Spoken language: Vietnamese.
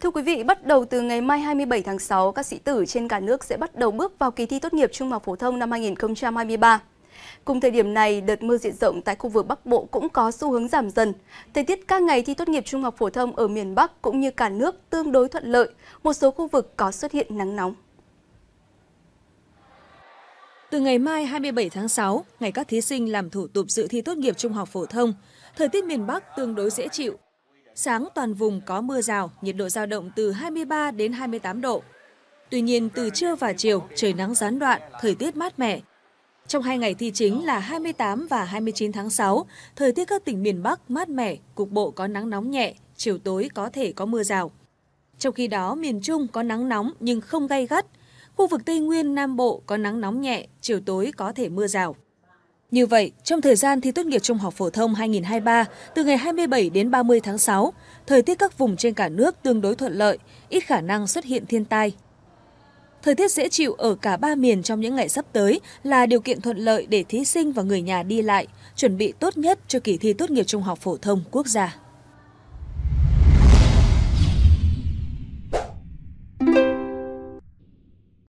Thưa quý vị, bắt đầu từ ngày mai 27 tháng 6, các sĩ tử trên cả nước sẽ bắt đầu bước vào kỳ thi tốt nghiệp trung học phổ thông năm 2023. Cùng thời điểm này, đợt mưa diện rộng tại khu vực Bắc Bộ cũng có xu hướng giảm dần. Thời tiết các ngày thi tốt nghiệp trung học phổ thông ở miền Bắc cũng như cả nước tương đối thuận lợi, một số khu vực có xuất hiện nắng nóng. Từ ngày mai 27 tháng 6, ngày các thí sinh làm thủ tục dự thi tốt nghiệp trung học phổ thông, thời tiết miền Bắc tương đối dễ chịu sáng toàn vùng có mưa rào, nhiệt độ giao động từ 23 đến 28 độ. Tuy nhiên, từ trưa và chiều, trời nắng gián đoạn, thời tiết mát mẻ. Trong hai ngày thi chính là 28 và 29 tháng 6, thời tiết các tỉnh miền Bắc mát mẻ, cục bộ có nắng nóng nhẹ, chiều tối có thể có mưa rào. Trong khi đó, miền Trung có nắng nóng nhưng không gay gắt. Khu vực Tây Nguyên, Nam Bộ có nắng nóng nhẹ, chiều tối có thể mưa rào. Như vậy, trong thời gian thi tốt nghiệp trung học phổ thông 2023 từ ngày 27 đến 30 tháng 6, thời tiết các vùng trên cả nước tương đối thuận lợi, ít khả năng xuất hiện thiên tai. Thời tiết dễ chịu ở cả ba miền trong những ngày sắp tới là điều kiện thuận lợi để thí sinh và người nhà đi lại, chuẩn bị tốt nhất cho kỳ thi tốt nghiệp trung học phổ thông quốc gia.